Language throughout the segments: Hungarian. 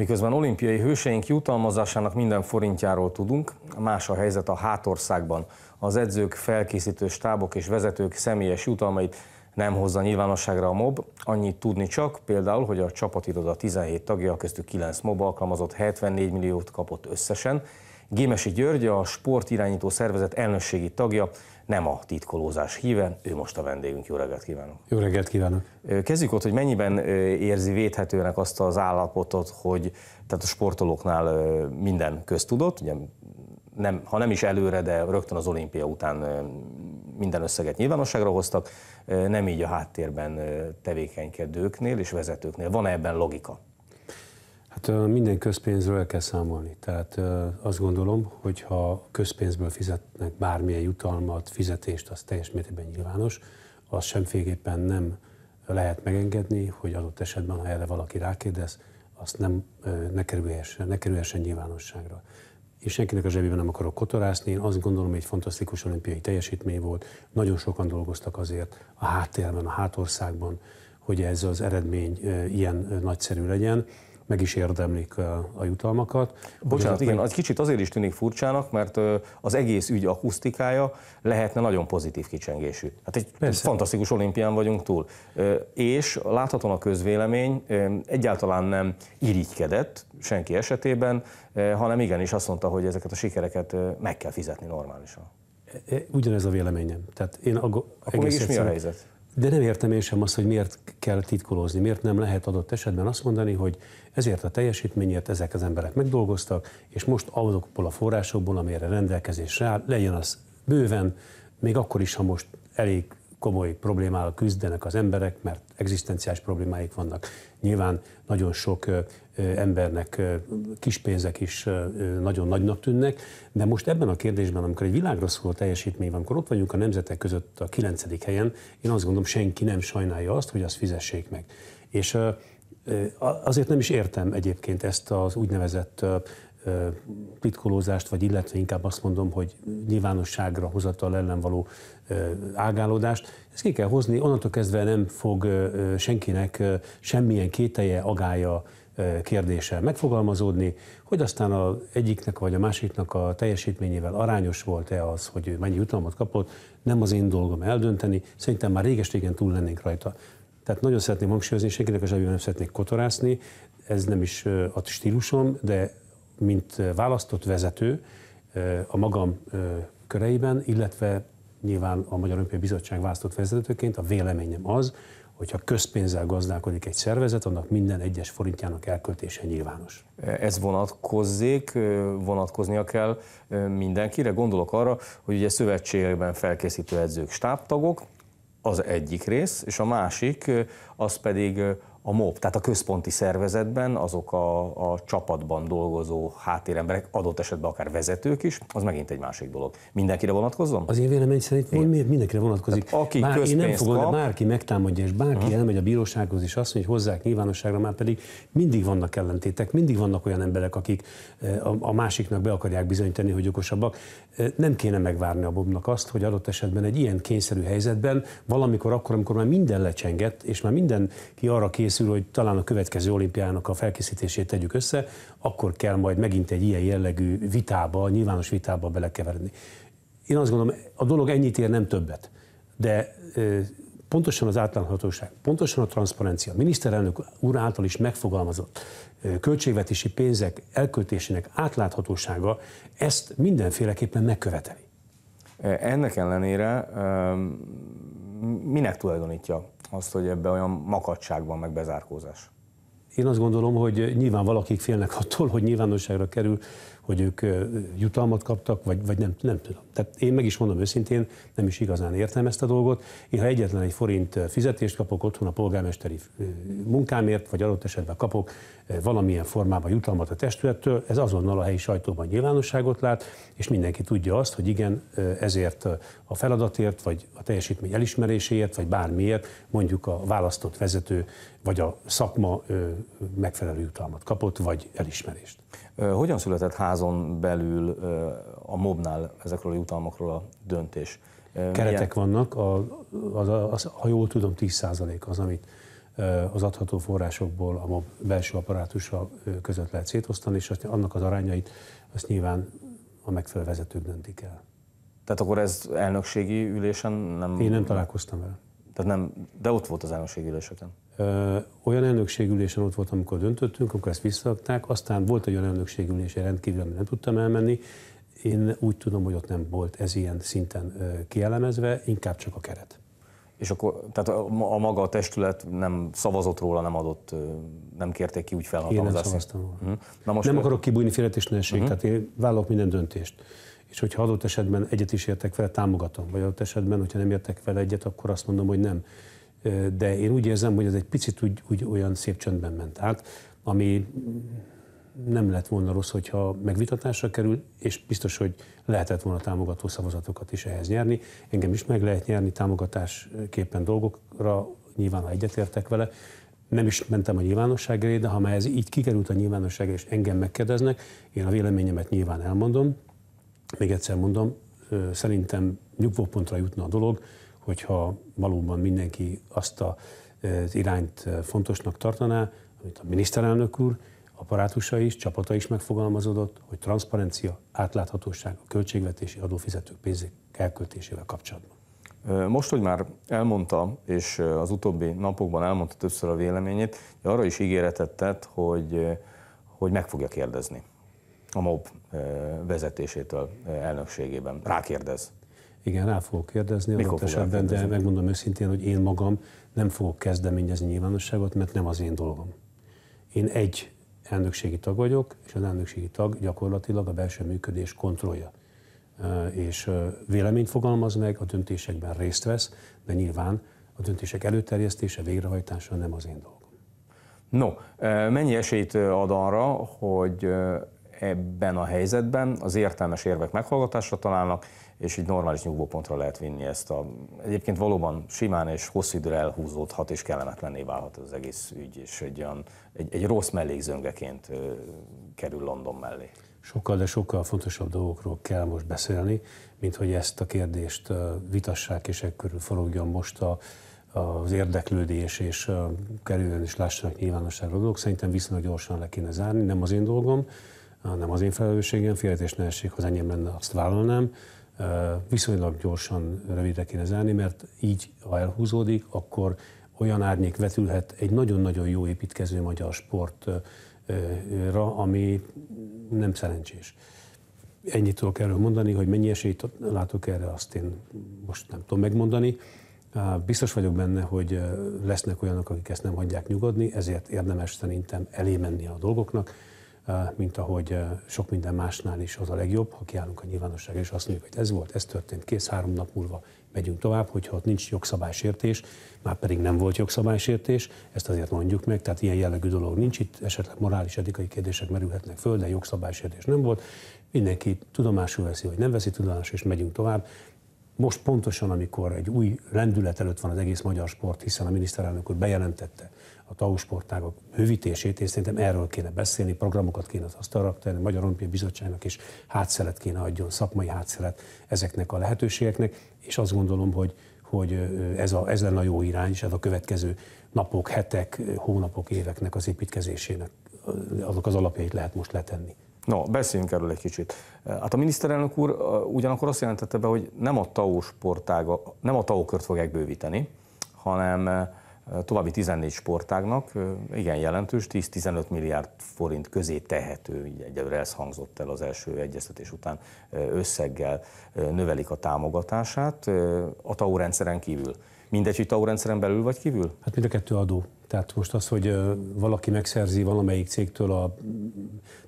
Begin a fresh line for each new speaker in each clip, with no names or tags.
Miközben olimpiai hőseink jutalmazásának minden forintjáról tudunk, más a helyzet a hátországban. Az edzők, felkészítő stábok és vezetők személyes jutalmait nem hozza nyilvánosságra a MOB, annyit tudni csak, például, hogy a csapatiroda 17 tagja, köztük 9 MOB alkalmazott 74 milliót kapott összesen, Gémesi György, a sportirányító szervezet elnökségi tagja, nem a titkolózás híve. ő most a vendégünk. Jó reggelt kívánok!
Jó reggelt kívánok!
Kezdjük ott, hogy mennyiben érzi védhetőnek azt az állapotot, hogy tehát a sportolóknál minden köztudott, ugye nem, ha nem is előre, de rögtön az olimpia után minden összeget nyilvánosságra hoztak, nem így a háttérben tevékenykedőknél és vezetőknél. Van-e ebben logika?
Hát minden közpénzről el kell számolni. Tehát azt gondolom, hogy ha közpénzből fizetnek bármilyen jutalmat, fizetést, az teljes mértékben nyilvános, az semféképpen nem lehet megengedni, hogy adott esetben, ha erre valaki rákérdez, azt nem, ne, kerülhessen, ne kerülhessen nyilvánosságra. És senkinek a zsebében nem akarok kotorászni, én azt gondolom, hogy egy fantasztikus olimpiai teljesítmény volt, nagyon sokan dolgoztak azért a háttérben, a hátországban, hogy ez az eredmény ilyen nagyszerű legyen meg is
érdemlik a jutalmakat. Bocsánat, igen, egy az kicsit azért is tűnik furcsának, mert az egész ügy akusztikája lehetne nagyon pozitív kicsengésű. Hát egy Persze. fantasztikus olimpián vagyunk túl. És láthatóan a közvélemény egyáltalán nem irigykedett senki esetében, hanem igenis azt mondta, hogy ezeket a sikereket meg kell fizetni normálisan.
E, e, ugyanez a véleményem. Tehát én ag- Akkor mégis mi a helyzet? De nem értem én sem azt, hogy miért kell titkolózni, miért nem lehet adott esetben azt mondani, hogy ezért a teljesítményért ezek az emberek megdolgoztak, és most azokból a forrásokból, amire rendelkezésre áll, legyen az bőven, még akkor is, ha most elég komoly problémával küzdenek az emberek, mert egzisztenciás problémáik vannak. Nyilván nagyon sok embernek kis pénzek is nagyon nagynak tűnnek, de most ebben a kérdésben, amikor egy világra szóló teljesítmény van, amikor ott vagyunk a nemzetek között a kilencedik helyen, én azt gondolom, senki nem sajnálja azt, hogy azt fizessék meg. És Azért nem is értem egyébként ezt az úgynevezett titkolózást, vagy illetve inkább azt mondom, hogy nyilvánosságra hozatal ellen való ágálódást. Ezt ki kell hozni, onnantól kezdve nem fog senkinek semmilyen kételje, agája, kérdése megfogalmazódni, hogy aztán a egyiknek vagy a másiknak a teljesítményével arányos volt-e az, hogy ő mennyi jutalmat kapott, nem az én dolgom eldönteni, szerintem már réges-régen túl lennénk rajta. Tehát nagyon szeretném hangsúlyozni, senkinek a zsebében nem szeretnék kotorászni, ez nem is a stílusom, de mint választott vezető a magam köreiben, illetve nyilván a Magyar Olimpiai Bizottság választott vezetőként a véleményem az, hogyha közpénzzel gazdálkodik egy szervezet, annak minden egyes forintjának elköltése nyilvános.
Ez vonatkozzék, vonatkoznia kell mindenkire. Gondolok arra, hogy ugye szövetségekben felkészítő edzők stábtagok, az egyik rész, és a másik az pedig a MOB, tehát a központi szervezetben azok a, a csapatban dolgozó háttéremberek, adott esetben akár vezetők is, az megint egy másik dolog. Mindenkire vonatkozom.
Az én vélemény szerint Igen. miért mindenkire vonatkozik?
Tehát aki Bár én nem fogom, kap... de
bárki megtámadja, és bárki uh-huh. elmegy a bírósághoz, és azt mondja, hogy hozzák nyilvánosságra, már pedig mindig vannak ellentétek, mindig vannak olyan emberek, akik eh, a, a másiknak be akarják bizonyítani, hogy okosabbak. Eh, nem kéne megvárni a Bobnak azt, hogy adott esetben egy ilyen kényszerű helyzetben, valamikor akkor, amikor már minden lecsengett, és már mindenki arra kész, készül, hogy talán a következő olimpiának a felkészítését tegyük össze, akkor kell majd megint egy ilyen jellegű vitába, nyilvános vitába belekeveredni. Én azt gondolom, a dolog ennyit ér, nem többet. De pontosan az átláthatóság, pontosan a transzparencia, a miniszterelnök úr által is megfogalmazott költségvetési pénzek elköltésének átláthatósága ezt mindenféleképpen megköveteli.
Ennek ellenére minek tulajdonítja azt, hogy ebben olyan makadság van, meg bezárkózás?
én azt gondolom, hogy nyilván valakik félnek attól, hogy nyilvánosságra kerül, hogy ők jutalmat kaptak, vagy, vagy nem, nem tudom. Tehát én meg is mondom őszintén, nem is igazán értem ezt a dolgot. Én, ha egyetlen egy forint fizetést kapok otthon a polgármesteri munkámért, vagy adott esetben kapok valamilyen formában jutalmat a testülettől, ez azonnal a helyi sajtóban nyilvánosságot lát, és mindenki tudja azt, hogy igen, ezért a feladatért, vagy a teljesítmény elismeréséért, vagy bármiért mondjuk a választott vezető, vagy a szakma megfelelő jutalmat kapott, vagy elismerést.
Hogyan született házon belül a mobnál ezekről a jutalmakról a döntés? Keretek Milyen? vannak, a, a, a, ha jól tudom,
10% az, amit az adható forrásokból a MOB belső apparátusa között lehet szétosztani, és azt, annak az arányait azt nyilván a megfelelő vezetők döntik el.
Tehát akkor ez elnökségi ülésen nem... Én nem találkoztam vele. Tehát nem, de ott volt az elnökségi üléseken.
Olyan elnökségülésen ott voltam, amikor döntöttünk, amikor ezt visszaadták, aztán volt egy olyan elnökségülés rendkívül, amit nem tudtam elmenni. Én úgy tudom, hogy ott nem volt ez ilyen szinten kielemezve, inkább csak a keret.
És akkor, tehát a, a maga a testület nem szavazott róla, nem adott, nem kérték ki úgy felhatalmazást. Én nem
mhm. Na most nem ő... akarok kibújni félretésnelség, uh-huh. Mhm. tehát én vállalok minden döntést. És hogyha adott esetben egyet is értek vele, támogatom. Vagy adott esetben, hogyha nem értek vele egyet, akkor azt mondom, hogy nem de én úgy érzem, hogy ez egy picit úgy, úgy olyan szép csöndben ment át, ami nem lett volna rossz, hogyha megvitatásra kerül, és biztos, hogy lehetett volna támogató szavazatokat is ehhez nyerni. Engem is meg lehet nyerni támogatásképpen dolgokra, nyilván ha egyetértek vele. Nem is mentem a nyilvánosság elé, de ha már ez így kikerült a nyilvánosság és engem megkérdeznek, én a véleményemet nyilván elmondom. Még egyszer mondom, szerintem nyugvópontra jutna a dolog, hogyha valóban mindenki azt az irányt fontosnak tartaná, amit a miniszterelnök úr, apparátusa is, csapata is megfogalmazódott, hogy transzparencia, átláthatóság a költségvetési adófizetők pénzek elköltésével kapcsolatban.
Most, hogy már elmondta, és az utóbbi napokban elmondta többször a véleményét, arra is ígéretet tett, hogy, hogy meg fogja kérdezni a MOB vezetésétől elnökségében. Rákérdez.
Igen, rá fogok kérdezni adott esetben, de megmondom őszintén, hogy én magam nem fogok kezdeményezni nyilvánosságot, mert nem az én dolgom. Én egy elnökségi tag vagyok, és az elnökségi tag gyakorlatilag a belső működés kontrollja. És véleményt fogalmaz meg, a döntésekben részt vesz, de nyilván a döntések előterjesztése, végrehajtása nem az én dolgom.
No, mennyi esélyt ad arra, hogy ebben a helyzetben az értelmes érvek meghallgatásra találnak, és így normális nyugvópontra lehet vinni ezt a... Egyébként valóban simán és hosszú időre elhúzódhat, és kellemetlenné válhat az egész ügy, és egy, olyan, egy, egy rossz mellékzöngeként kerül London mellé.
Sokkal, de sokkal fontosabb dolgokról kell most beszélni, mint hogy ezt a kérdést vitassák, és ekkörül forogjon most a, az érdeklődés, és kerüljön és lássanak nyilvánosságra dolgok. Szerintem viszonylag gyorsan le kéne zárni, nem az én dolgom, nem az én felelősségem, félhetés ne essék, az enyém lenne, azt vállalnám viszonylag gyorsan rövidre kéne zárni, mert így, ha elhúzódik, akkor olyan árnyék vetülhet egy nagyon-nagyon jó építkező magyar sportra, ami nem szerencsés. Ennyit tudok erről mondani, hogy mennyi esélyt látok erre, azt én most nem tudom megmondani. Biztos vagyok benne, hogy lesznek olyanok, akik ezt nem hagyják nyugodni, ezért érdemes szerintem elé menni a dolgoknak mint ahogy sok minden másnál is az a legjobb, ha kiállunk a nyilvánosság és azt mondjuk, hogy ez volt, ez történt, kész, három nap múlva megyünk tovább, hogyha ott nincs jogszabálysértés, már pedig nem volt jogszabálysértés, ezt azért mondjuk meg, tehát ilyen jellegű dolog nincs itt, esetleg morális, etikai kérdések merülhetnek föl, de jogszabálysértés nem volt, mindenki tudomásul veszi, hogy nem veszi tudomásul, és megyünk tovább most pontosan, amikor egy új lendület előtt van az egész magyar sport, hiszen a miniszterelnök úr bejelentette a TAU sportágok bővítését, és szerintem erről kéne beszélni, programokat kéne az asztalra tenni, a Magyar olimpia Bizottságnak is hátszelet kéne adjon, szakmai hátszelet ezeknek a lehetőségeknek, és azt gondolom, hogy, hogy ez, a, ez lenne a jó irány, és ez a következő napok, hetek, hónapok, éveknek az építkezésének azok az alapjait lehet most letenni.
No, beszéljünk erről egy kicsit. Hát a miniszterelnök úr ugyanakkor azt jelentette be, hogy nem a TAO sportága, nem a TAO kört fogják bővíteni, hanem további 14 sportágnak igen jelentős, 10-15 milliárd forint közé tehető, így egyelőre ez hangzott el az első egyeztetés után, összeggel növelik a támogatását a TAO rendszeren kívül. Mindegy, hogy TAO rendszeren belül vagy kívül?
Hát mind a kettő adó. Tehát most az, hogy valaki megszerzi valamelyik cégtől a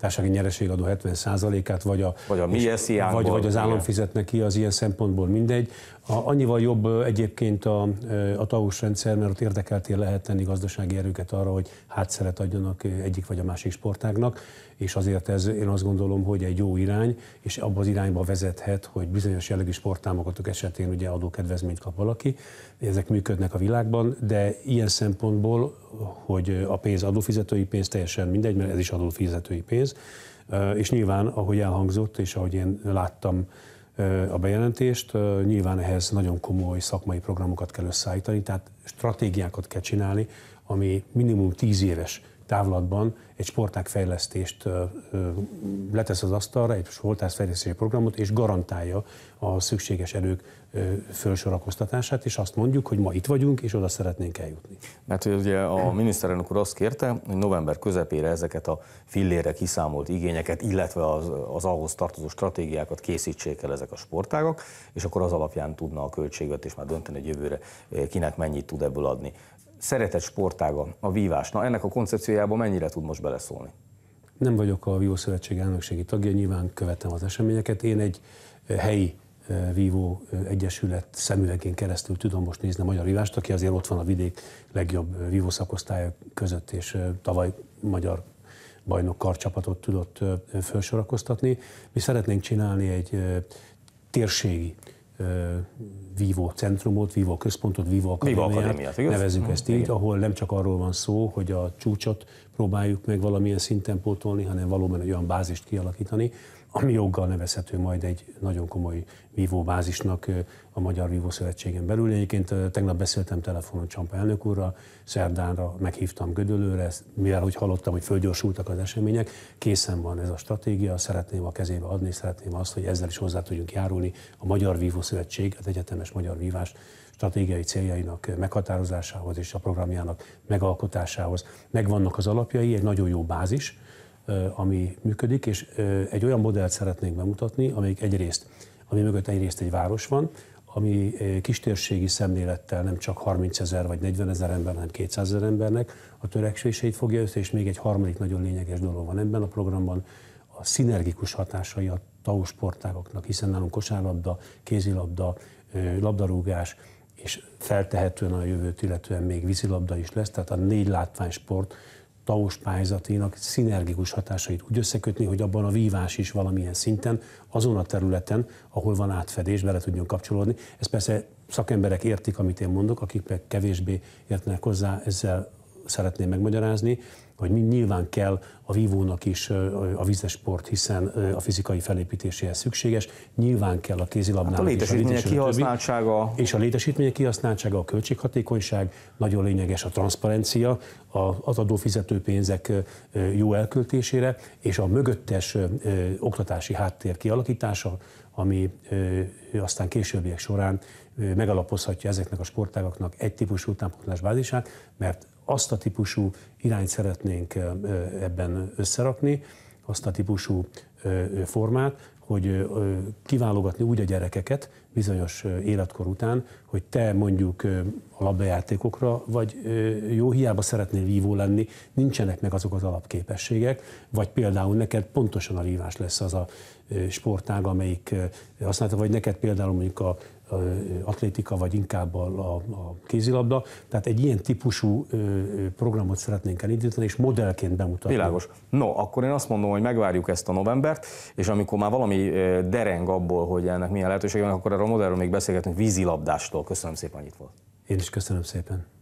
társasági nyereségadó 70%-át, vagy, a,
vagy, a mi és, vagy, vagy az állam
fizet neki az ilyen szempontból mindegy. A, annyival jobb egyébként a, a TAUS rendszer, mert ott érdekeltél lehet tenni gazdasági erőket arra, hogy hátszeret adjanak egyik vagy a másik sportágnak és azért ez én azt gondolom, hogy egy jó irány, és abba az irányba vezethet, hogy bizonyos jellegű sporttámogatók esetén ugye adókedvezményt kap valaki, ezek működnek a világban, de ilyen szempontból, hogy a pénz adófizetői pénz, teljesen mindegy, mert ez is adófizetői pénz, és nyilván, ahogy elhangzott, és ahogy én láttam a bejelentést, nyilván ehhez nagyon komoly szakmai programokat kell összeállítani, tehát stratégiákat kell csinálni, ami minimum 10 éves távlatban egy fejlesztést letesz az asztalra, egy fejlesztési programot, és garantálja a szükséges erők felsorakoztatását, és azt mondjuk, hogy ma itt vagyunk, és oda szeretnénk
eljutni. Mert hogy ugye a miniszterelnök úr azt kérte, hogy november közepére ezeket a fillére kiszámolt igényeket, illetve az, az ahhoz tartozó stratégiákat készítsék el ezek a sportágak, és akkor az alapján tudna a és már dönteni, hogy jövőre eh, kinek mennyit tud ebből adni szeretett sportága, a vívás. Na ennek a koncepciójába mennyire tud most beleszólni?
Nem vagyok a Vívó Szövetség elnökségi tagja, nyilván követem az eseményeket. Én egy eh, helyi eh, vívó eh, egyesület szemüvegén keresztül tudom most nézni a magyar vívást, aki azért ott van a vidék legjobb vívó szakosztálya között, és tavaly magyar bajnok karcsapatot tudott felsorakoztatni. Mi szeretnénk csinálni egy térségi vívó centrumot, vívó központot, vívó akadémiát, nevezzük mhm, ezt így, ahol nem csak arról van szó, hogy a csúcsot próbáljuk meg valamilyen szinten pótolni, hanem valóban egy olyan bázist kialakítani, ami joggal nevezhető majd egy nagyon komoly vívóbázisnak a Magyar Vívószövetségen belül. Egyébként tegnap beszéltem telefonon Csampa elnök úrral, szerdánra meghívtam Gödölőre, mivel hogy hallottam, hogy fölgyorsultak az események, készen van ez a stratégia, szeretném a kezébe adni, szeretném azt, hogy ezzel is hozzá tudjunk járulni a Magyar Vívószövetség, az Egyetemes Magyar Vívás stratégiai céljainak meghatározásához és a programjának megalkotásához. Megvannak az alapjai, egy nagyon jó bázis, ami működik, és egy olyan modellt szeretnénk bemutatni, amelyik egyrészt, ami mögött egyrészt egy város van, ami kistérségi szemlélettel nem csak 30 ezer vagy 40 ezer ember, hanem 200 ezer embernek a törekvéseit fogja össze, és még egy harmadik nagyon lényeges dolog van ebben a programban, a szinergikus hatásai a TAO sportágoknak, hiszen nálunk kosárlabda, kézilabda, labdarúgás, és feltehetően a jövőt, illetően még vízilabda is lesz, tehát a négy látvány sport taos pályázatinak szinergikus hatásait úgy összekötni, hogy abban a vívás is valamilyen szinten, azon a területen, ahol van átfedés, bele tudjon kapcsolódni. Ez persze szakemberek értik, amit én mondok, akik kevésbé értenek hozzá, ezzel szeretném megmagyarázni, hogy nyilván kell a vívónak is a vízesport, hiszen a fizikai felépítéséhez szükséges, nyilván kell a kézilabdának hát a létesítmények kihasználtsága. És a létesítmények kihasználtsága, a költséghatékonyság, nagyon lényeges a transzparencia, az adófizető pénzek jó elköltésére, és a mögöttes oktatási háttér kialakítása, ami aztán későbbiek során megalapozhatja ezeknek a sportágaknak egy típusú utánpótlás bázisát, mert azt a típusú irányt szeretnénk ebben összerakni, azt a típusú formát, hogy kiválogatni úgy a gyerekeket bizonyos életkor után, hogy te mondjuk a labdajátékokra vagy jó, hiába szeretnél vívó lenni, nincsenek meg azok az alapképességek, vagy például neked pontosan a vívás lesz az a sportág, amelyik használta, vagy neked például mondjuk a atlétika, vagy inkább a, a kézilabda. Tehát egy ilyen típusú programot szeretnénk elindítani, és modellként bemutatni. Világos.
No, akkor én azt mondom, hogy megvárjuk ezt a novembert, és amikor már valami dereng abból, hogy ennek milyen lehetőség van, akkor erről a modellről még beszélgetünk vízilabdástól. Köszönöm szépen, hogy itt volt.
Én is köszönöm szépen.